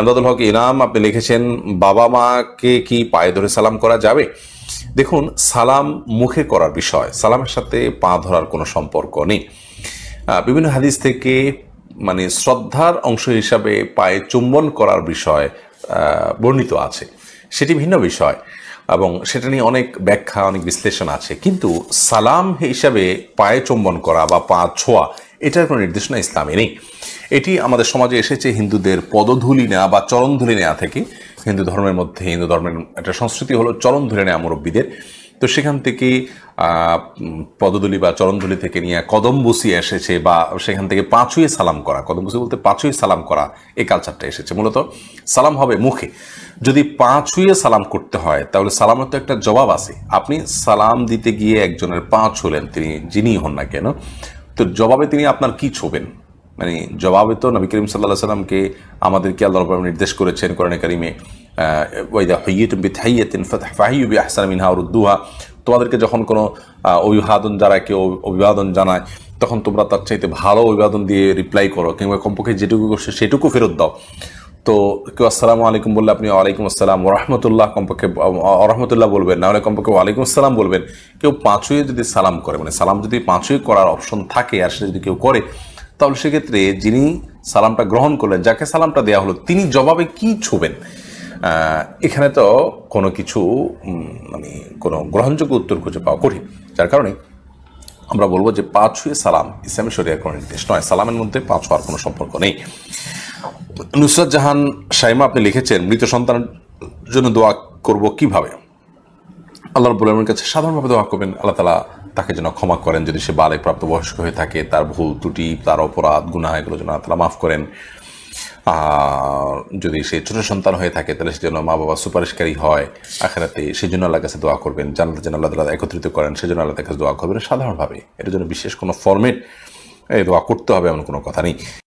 এমদাদুল হক ইনাম আপনি লিখেছেন বাবা মাকে কি পায়ে ধরে সালাম করা যাবে দেখুন সালাম মুখে করার বিষয় সালামের সাথে পা ধরার কোনো সম্পর্ক নেই বিভিন্ন হাদিস থেকে মানে শ্রদ্ধার অংশ হিসাবে পায়ে চুম্বন করার বিষয় বর্ণিত আছে সেটি ভিন্ন বিষয় এবং সেটা নিয়ে অনেক ব্যাখ্যা অনেক বিশ্লেষণ আছে কিন্তু সালাম হিসাবে পায়ে চুম্বন করা বা পা ছোঁয়া এটার কোনো নির্দেশনা ইসলামে নেই এটি আমাদের সমাজে এসেছে হিন্দুদের পদধূলি নেওয়া বা চরণধূলি নেওয়া থেকে হিন্দু ধর্মের মধ্যে হিন্দু ধর্মের একটা সংস্কৃতি হলো চরণধূলি নেওয়া মুরব্বীদের তো সেখান থেকে পদদলি বা চরণধুলি থেকে নিয়ে বসি এসেছে বা সেখান থেকে পাঁচুয়ে সালাম করা বসি বলতে পাঁচুয়ে সালাম করা এই কালচারটা এসেছে মূলত সালাম হবে মুখে যদি পাঁচুয়ে সালাম করতে হয় তাহলে সালামের তো একটা জবাব আছে আপনি সালাম দিতে গিয়ে একজনের পাঁচ হলেন তিনি যিনি হন না কেন তো জবাবে তিনি আপনার কি ছোবেন মানে জবাবে তো নবী করিম সাল্লাহ সাল্লামকে আমাদেরকে আল্লাহ রব নির্দেশ করেছেন কোরআনে করিমে ওয়াইদা আহসান তোমাদেরকে যখন কোনো অভিবাদন যারা কেউ অভিবাদন জানায় তখন তোমরা তার চাইতে ভালো অভিবাদন দিয়ে রিপ্লাই করো কিংবা কমপক্ষে যেটুকু করছে সেটুকু ফেরত দাও তো কেউ আসসালামু আলাইকুম বললে আপনি ওয়ালাইকুম আসসালাম রহমতুল্লাহ কমপক্ষে রহমতুল্লাহ বলবেন নাহলে কমপক্ষে ওয়ালাইকুম আসসালাম বলবেন কেউ পাঁচই যদি সালাম করে মানে সালাম যদি পাঁচই করার অপশন থাকে আর সেটা যদি কেউ করে তাহলে সেক্ষেত্রে যিনি সালামটা গ্রহণ করলেন যাকে সালামটা দেয়া হলো তিনি জবাবে কি ছুবেন এখানে তো কোনো কিছু মানে কোনো গ্রহণযোগ্য উত্তর খুঁজে পাওয়া কঠিন যার কারণে আমরা বলবো যে পা ছুঁয়ে সালাম ইসলামী শরিয়ার কোনো নির্দেশ নয় সালামের মধ্যে পা ছোঁয়ার কোনো সম্পর্ক নেই নুসরত জাহান সাইমা আপনি লিখেছেন মৃত সন্তানের জন্য দোয়া করব কিভাবে আল্লাহ রবুল আলমের কাছে সাধারণভাবে দোয়া করবেন আল্লাহ তালা তাকে যেন ক্ষমা করেন যদি সে বালে প্রাপ্তবয়স্ক হয়ে থাকে তার ভুল ত্রুটি তার অপরাধ গুণা এগুলো যেন আল্লাহ মাফ করেন আর যদি সে ছোটো সন্তান হয়ে থাকে তাহলে সে যেন মা বাবা সুপারিশকারী হয় আখেরাতে সেই জন্য আল্লাহ কাছে দোয়া করবেন যেন যেন আল্লাহ তালা একত্রিত করেন সেজন্য আল্লাহ কাছে দোয়া করবেন সাধারণভাবে এটার জন্য বিশেষ কোনো ফর্মেট দোয়া করতে হবে এমন কোনো কথা নেই